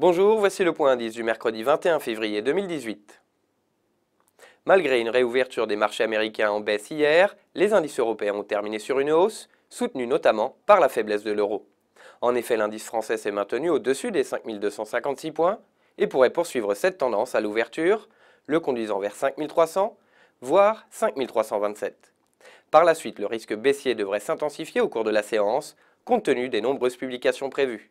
Bonjour, voici le point indice du mercredi 21 février 2018. Malgré une réouverture des marchés américains en baisse hier, les indices européens ont terminé sur une hausse, soutenue notamment par la faiblesse de l'euro. En effet, l'indice français s'est maintenu au-dessus des 5256 points et pourrait poursuivre cette tendance à l'ouverture, le conduisant vers 5300, voire 5327. Par la suite, le risque baissier devrait s'intensifier au cours de la séance, compte tenu des nombreuses publications prévues.